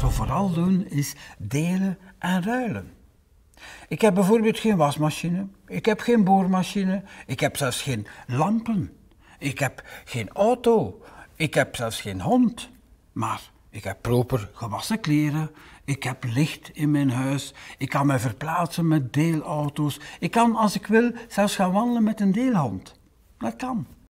wat we vooral doen is delen en ruilen. Ik heb bijvoorbeeld geen wasmachine, ik heb geen boormachine, ik heb zelfs geen lampen, ik heb geen auto, ik heb zelfs geen hond. Maar ik heb proper gewassen kleren, ik heb licht in mijn huis, ik kan me verplaatsen met deelauto's, ik kan als ik wil zelfs gaan wandelen met een deelhond. Dat kan.